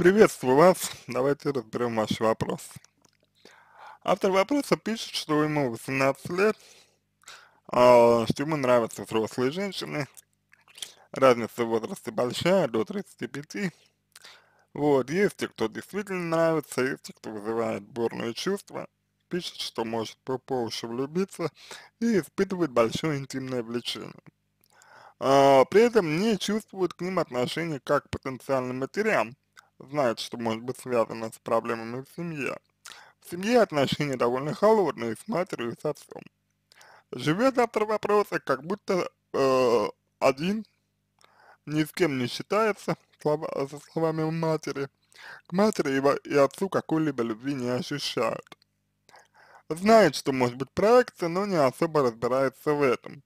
Приветствую вас. Давайте разберем ваш вопрос. Автор вопроса пишет, что ему 18 лет, а, что ему нравятся взрослые женщины. Разница в возрасте большая, до 35. Вот, есть те, кто действительно нравится, есть те, кто вызывает бурные чувства. Пишет, что может по, по уши влюбиться и испытывает большое интимное влечение. А, при этом не чувствует к ним отношения как к потенциальным матерям, знает, что может быть связано с проблемами в семье. В семье отношения довольно холодные с матерью и с отцом. Живет автор вопроса, как будто э, один, ни с кем не считается, слова, со словами матери. К матери его и отцу какой-либо любви не ощущают. Знает, что может быть проекция, но не особо разбирается в этом.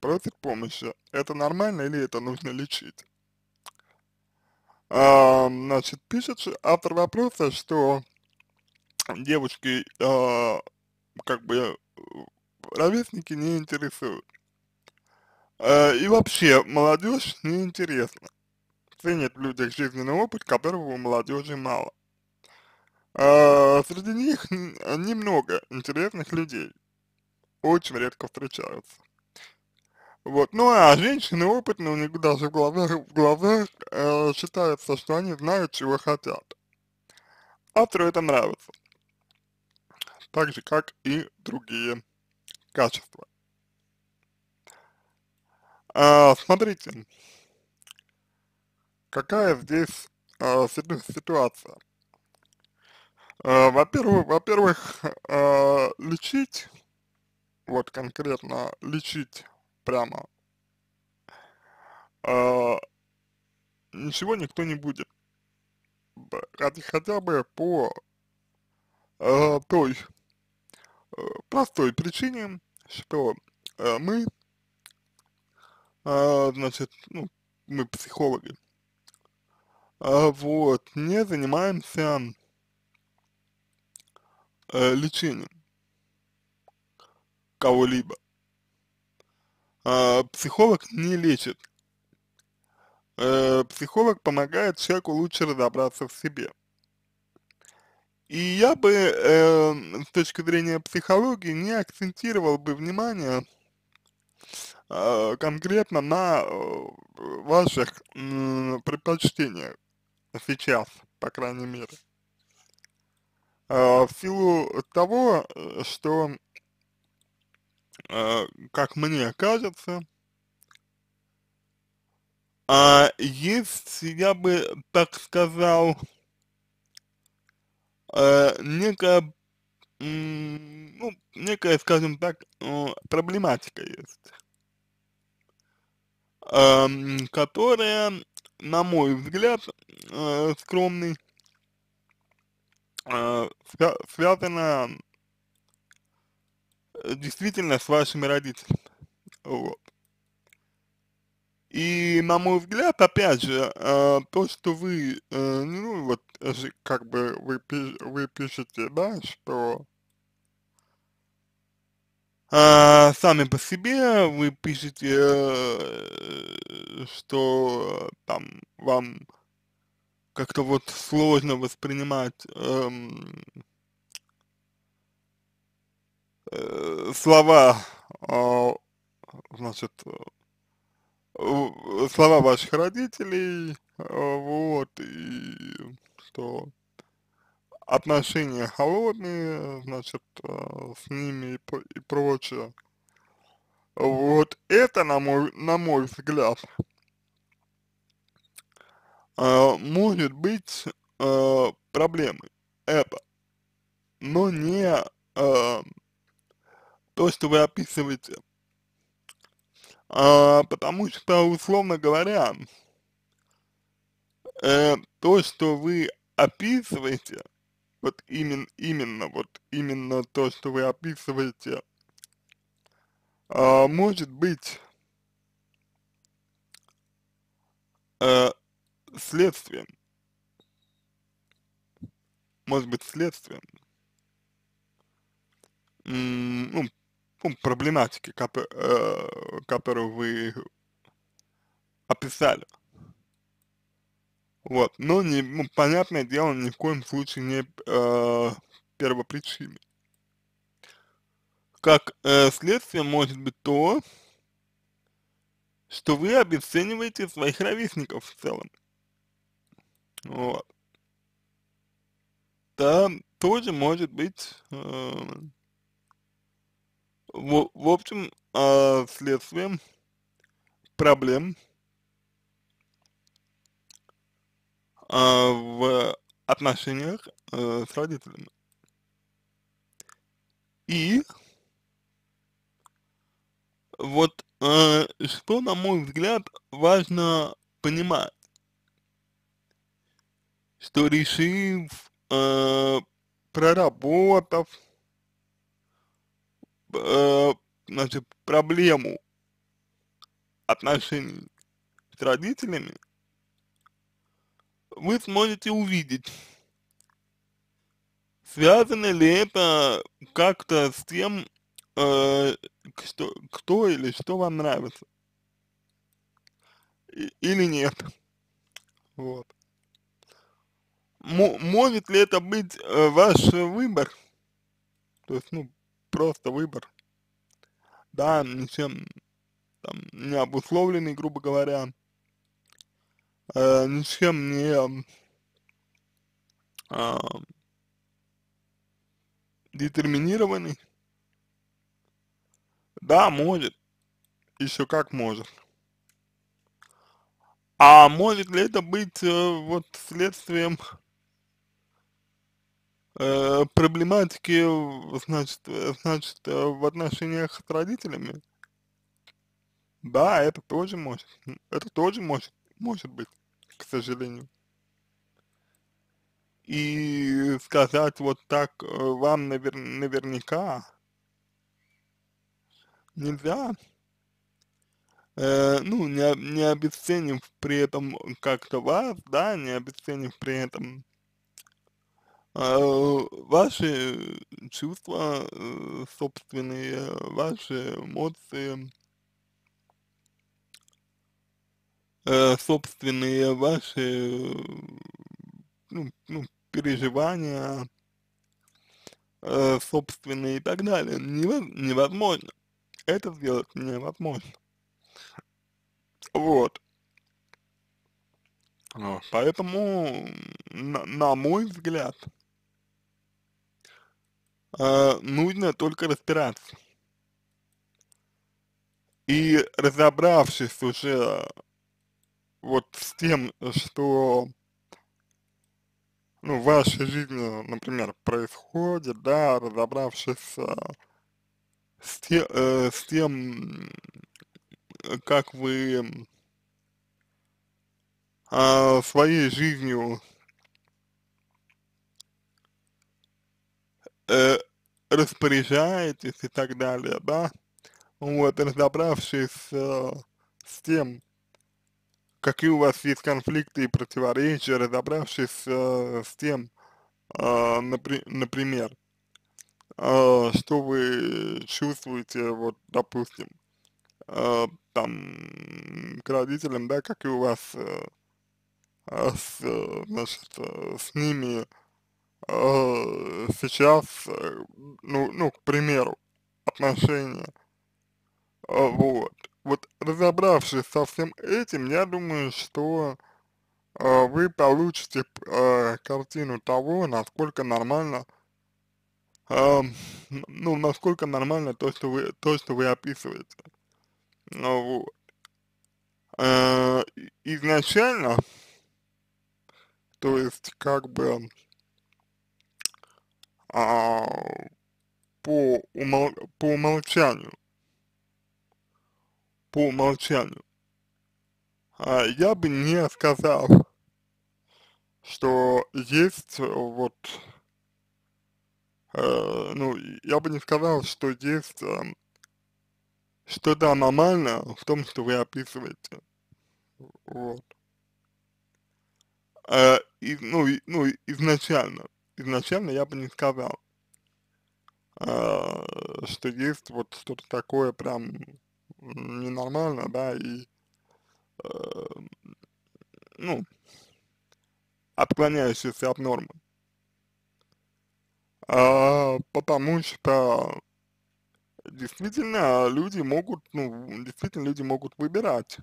Просит помощи. Это нормально или это нужно лечить? А, значит, пишет автор вопроса, что девушки а, как бы ровесники не интересуют. А, и вообще, молодежь неинтересна. Ценят в людях жизненный опыт, которого у молодежи мало. А, среди них немного интересных людей. Очень редко встречаются. Вот. Ну а женщины опытные, у них даже в глазах, в глазах э, считается, что они знают, чего хотят. Автору это нравится. Так же, как и другие качества. А, смотрите, какая здесь а, ситуация. Э, во-первых, во-первых, а, лечить, вот конкретно лечить прямо. А, ничего никто не будет. Хотя бы по а, той э, простой причине, что а, мы, а, значит, ну, мы психологи, а, вот, не занимаемся а, лечением кого-либо. А, психолог не лечит. Э, психолог помогает человеку лучше разобраться в себе. И я бы э, с точки зрения психологии не акцентировал бы внимание а, конкретно на э, ваших предпочтениях сейчас, по крайней мере. А, в силу того, что Э, как мне кажется, а есть, я бы так сказал, э, некая, ну, некая, скажем так, проблематика есть, э, которая, на мой взгляд, э, скромный, э, связана действительно с вашими родителями. Вот. И, на мой взгляд, опять же, э, то, что вы, э, ну, вот, как бы вы, вы пишете, да, что э, сами по себе вы пишете, э, что там вам как-то вот сложно воспринимать э, слова, э, значит, э, слова ваших родителей, э, вот, и что отношения холодные, значит, с ними и, прочее. Вот это, на мой, на мой взгляд, может быть проблемой. Это. Но не то, что вы описываете. А, потому что, условно говоря, э, то, что вы описываете, вот именно, именно, вот именно то, что вы описываете, э, может быть э, следствием, может быть следствием, ну, вакуум проблематики, э, которую вы описали. Вот, но не, ну, понятное дело, ни в коем случае не э, первопричиной. Как э, следствие может быть то, что вы обесцениваете своих ровесников в целом. Вот. Да, тоже может быть э, в, в общем, э, следствием проблем э, в отношениях э, с родителями. И вот э, что, на мой взгляд, важно понимать, что решив, э, проработав, э, значит, проблему отношений с родителями, вы сможете увидеть, связано ли это как-то с тем, э, кто, кто или что вам нравится. И, или нет. Вот. М может ли это быть э, ваш выбор? То есть, ну, просто выбор. Да, ничем там не обусловленный, грубо говоря, э, ничем не э, детерминированный. Да, может, еще как может. А может ли это быть э, вот следствием Э, проблематики, значит, э, значит, э, в отношениях с родителями, да, это тоже может, это тоже может, может быть, к сожалению. И сказать вот так вам навер наверняка нельзя, э, ну, не, не обесценив при этом как-то вас, да, не обесценив при этом а, ваши э, чувства э, собственные, ваши эмоции, э, собственные ваши ну, ну, переживания собственные и так далее. Невозможно. Это сделать невозможно. Вот. Поэтому, на, на мой взгляд, а, нужно только разбираться. И разобравшись уже вот с тем, что ну, в вашей жизни, например, происходит, да, разобравшись э, с, те, э, с тем, э, как вы э, своей жизнью э, распоряжаетесь и так далее, да, вот, разобравшись э, с тем, какие у вас есть конфликты и противоречия, разобравшись э, с тем, э, напри например, э, что вы чувствуете, вот, допустим, э, там, к родителям, да, как и у вас э, э с, э, значит, э, с ними э, сейчас, э, ну, ну, к примеру, отношения, э, вот. Вот разобравшись со всем этим, я думаю, что э, вы получите э, картину того, насколько нормально э, ну, насколько нормально то, что вы, то, что вы описываете. Ну, вот. Э, изначально, то есть, как бы, а, по, умол, по умолчанию. По умолчанию. А, я бы не сказал, что есть вот, э, ну, я бы не сказал, что есть э, что-то аномальное в том, что вы описываете. Вот. Э, и, ну, и, ну, изначально изначально я бы не сказал, э, что есть вот что-то такое прям ненормально, да, и, э, ну, отклоняющееся от нормы. А, потому что действительно люди могут, ну, действительно люди могут выбирать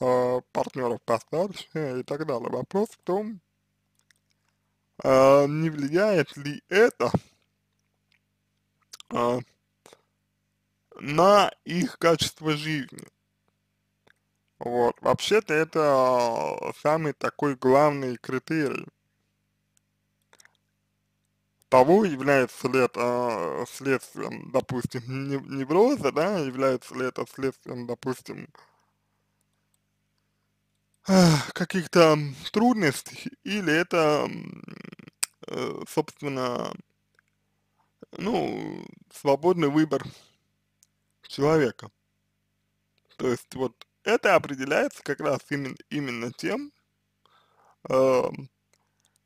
э, партнеров постарше и так далее. Вопрос в том, а, не влияет ли это а, на их качество жизни. Вот, вообще-то это а, самый такой главный критерий того, является ли это а, следствием, допустим, невроза, да, является ли это следствием, допустим, э, каких-то трудностей или это, э, собственно, ну, свободный выбор человека. То есть вот это определяется как раз именно, именно тем, э,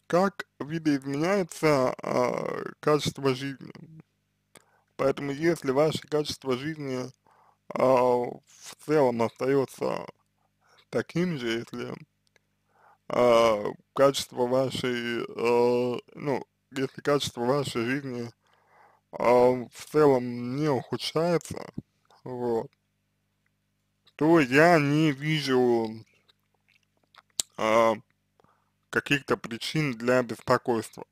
как видоизменяется э, качество жизни. Поэтому если ваше качество жизни э, в целом остается таким же, если э, а, качество вашей, э, ну, если качество вашей жизни э, в целом не ухудшается, вот, то я не вижу э, каких-то причин для беспокойства.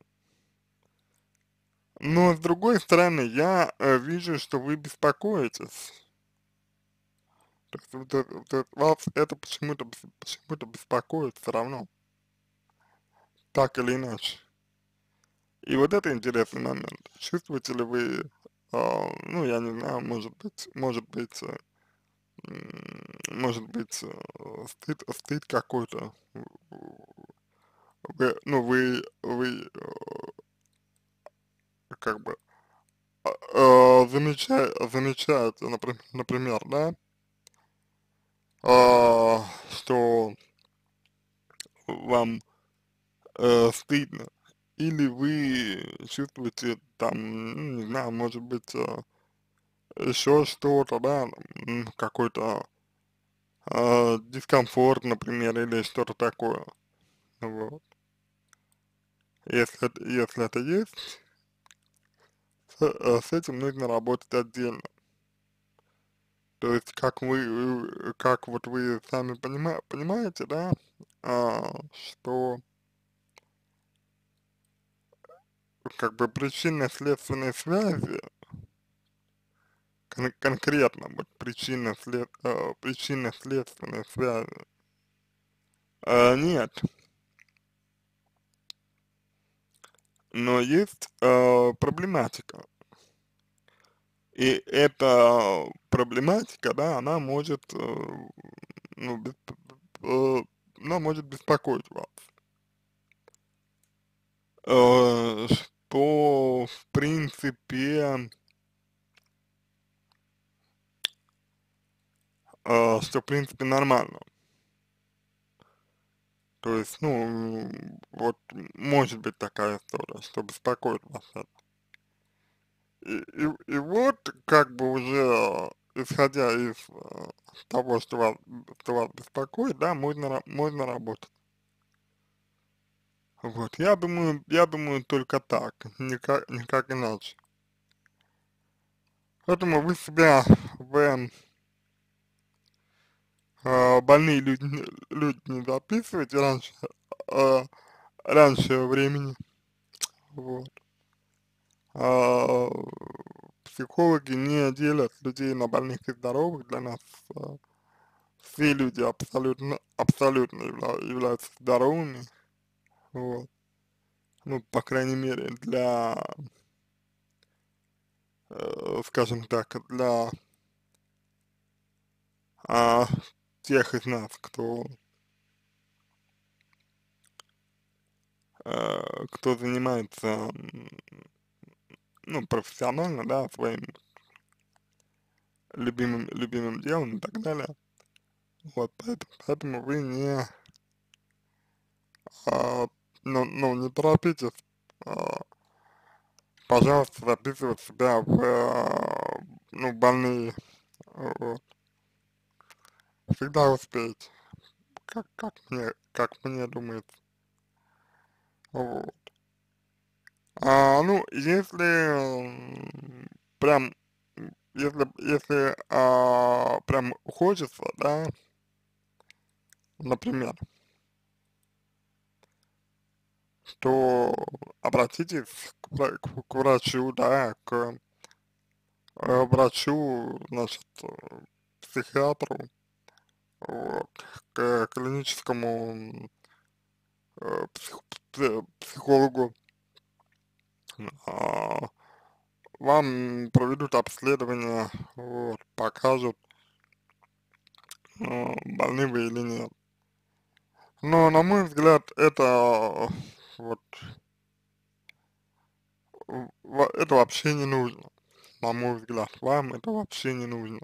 Но с другой стороны, я э, вижу, что вы беспокоитесь то вас это почему-то почему беспокоит все равно. Так или иначе. И вот это интересный момент. Чувствуете ли вы, э, ну, я не знаю, может быть, может быть, э, может быть, э, стыд, стыд какой-то. Вы, ну, вы, вы, э, как бы, а, э, замечаете, замечаете, например, например, да, э, что вам э, стыдно, или вы чувствуете там, ну, не знаю, может быть, э, еще что-то, да, какой-то э, дискомфорт, например, или что-то такое, вот. Если, если это есть, с, э, с этим нужно работать отдельно. То есть, как вы, э, как вот вы сами понима понимаете, да, а, что как бы причинно-следственной связи кон конкретно вот причинно-след э, причинно-следственной связи э, нет. Но есть э, проблематика. И эта проблематика, да, она может, э, ну, э, она может беспокоить вас. Э, что, в принципе, что, в принципе, нормально. То есть, ну, вот может быть такая история, что беспокоит вас это. И, и, вот, как бы уже э, исходя из э, того, что вас, что вас беспокоит, да, можно, можно работать. Вот, я думаю, я думаю только так, никак, никак иначе. Поэтому вы себя в э, больные люди, люди не записывайте раньше, э, раньше времени. Вот. А, психологи не делят людей на больных и здоровых, для нас а, все люди абсолютно, абсолютно явля, являются здоровыми, вот. Ну, по крайней мере, для, э, скажем так, для а, тех из нас, кто, э, кто занимается ну, профессионально, да, своим любимым, любимым делом и так далее. Вот, поэтому, поэтому вы не, а, ну, ну, не торопитесь, а, пожалуйста, записывать себя в, а, ну, больные, вот. А, всегда успеете, как, как мне, как мне думается. Вот. А, ну, если прям, если, если а, прям хочется, да, например, то обратитесь к, к, врачу, да, к э, врачу, значит, психиатру, вот, к клиническому э, псих, психологу, а, вам проведут обследование, вот, покажут, э, больны вы или нет. Но, на мой взгляд, это вот это вообще не нужно, на мой взгляд, вам это вообще не нужно.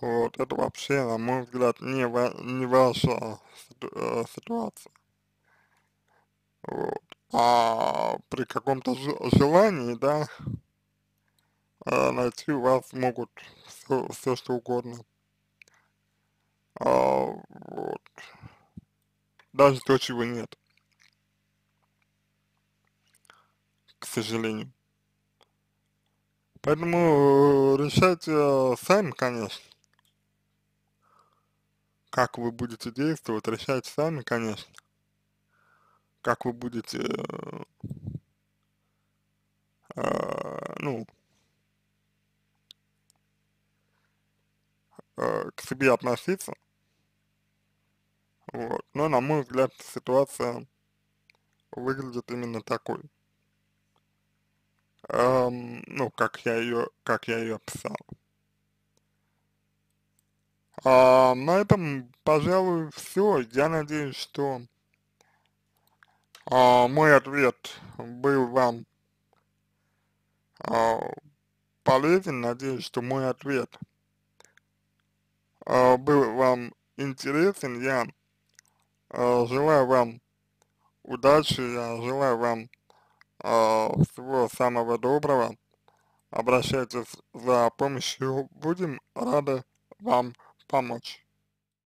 Вот, это вообще, на мой взгляд, не, ва не ваша э, ситуация. Вот а, при каком-то желании, да, э, найти у вас могут все, все что угодно. А, вот. Даже то, чего нет. К сожалению. Поэтому э, решайте э, сами, конечно. Как вы будете действовать, решайте сами, конечно как вы будете, э, э, ну, э, к себе относиться. Вот. Но, на мой взгляд, ситуация выглядит именно такой. Эм, ну, как я ее, как я ее описал. А, на этом, пожалуй, все. Я надеюсь, что а, мой ответ был вам а, полезен. Надеюсь, что мой ответ а, был вам интересен. Я желаю вам удачи, я желаю вам всего самого доброго. Обращайтесь за помощью, будем рады вам помочь.